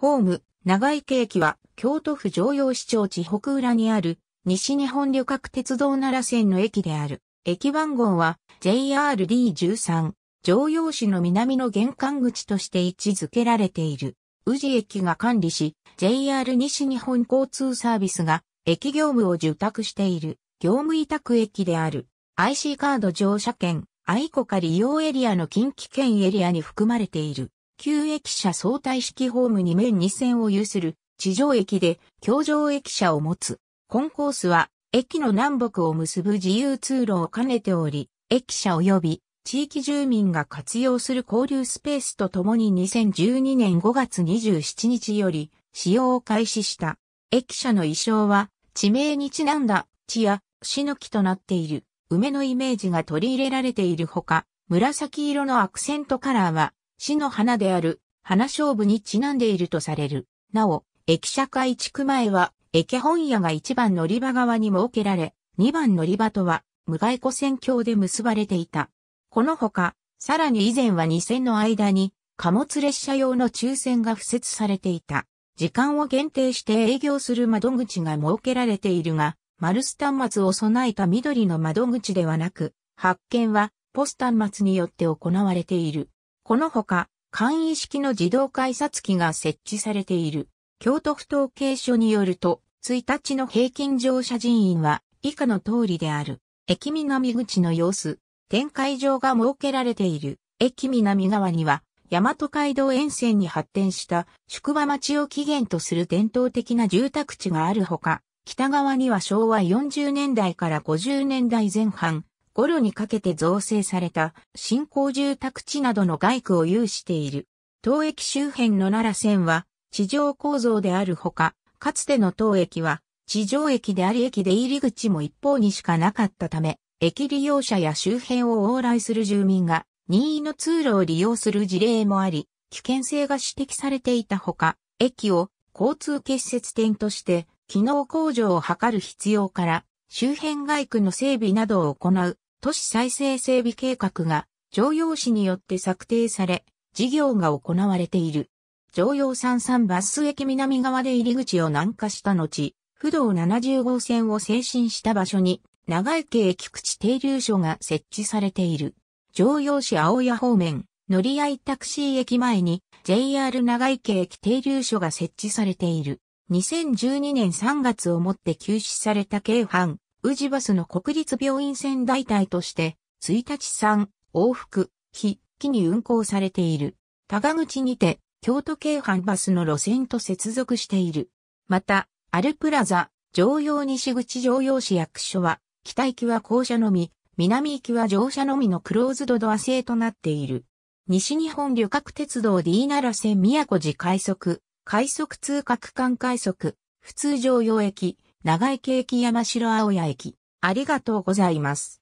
ホーム、長井京駅は、京都府常用市町地北浦にある、西日本旅客鉄道奈良線の駅である。駅番号は JRD13、常用市の南の玄関口として位置づけられている。宇治駅が管理し、JR 西日本交通サービスが、駅業務を受託している、業務委託駅である。IC カード乗車券、愛子か利用エリアの近畿圏エリアに含まれている。旧駅舎相対式ホームに面2線を有する地上駅で橋上駅舎を持つ。コンコースは駅の南北を結ぶ自由通路を兼ねており、駅舎及び地域住民が活用する交流スペースとともに2012年5月27日より使用を開始した。駅舎の衣装は地名にちなんだ地や死の木となっている梅のイメージが取り入れられているほか、紫色のアクセントカラーは死の花である、花勝負にちなんでいるとされる。なお、駅社会地区前は、駅本屋が1番乗り場側に設けられ、2番乗り場とは、無外湖線橋で結ばれていた。このほか、さらに以前は2線の間に、貨物列車用の抽選が付設されていた。時間を限定して営業する窓口が設けられているが、スタス端末を備えた緑の窓口ではなく、発見はポス端末によって行われている。このほか、簡易式の自動改札機が設置されている。京都府統計所によると、1日の平均乗車人員は以下の通りである。駅南口の様子、展開場が設けられている。駅南側には、大和街道沿線に発展した宿場町を起源とする伝統的な住宅地があるほか、北側には昭和40年代から50年代前半、頃にかけて造成された新興住宅地などの外区を有している。東駅周辺の奈良線は地上構造であるほか、かつての東駅は地上駅であり駅で入り口も一方にしかなかったため、駅利用者や周辺を往来する住民が任意の通路を利用する事例もあり、危険性が指摘されていたほか、駅を交通結節点として機能向上を図る必要から、周辺外区の整備などを行う都市再生整備計画が常用市によって策定され、事業が行われている。常用三三バス駅南側で入り口を南下した後、不動70号線を制進した場所に、長池駅口停留所が設置されている。常用市青谷方面、乗り合いタクシー駅前に JR 長池駅停留所が設置されている。2012年3月をもって休止された京阪、宇治バスの国立病院線代隊として、1日3、往復、日、期に運行されている。高口にて、京都京阪バスの路線と接続している。また、アルプラザ、常用西口常用市役所は、北行きは校舎のみ、南行きは乗車のみのクローズドドア制となっている。西日本旅客鉄道 D 奈良線宮古寺快速、快速通過区間快速、普通常用駅、長井駅山城青谷駅。ありがとうございます。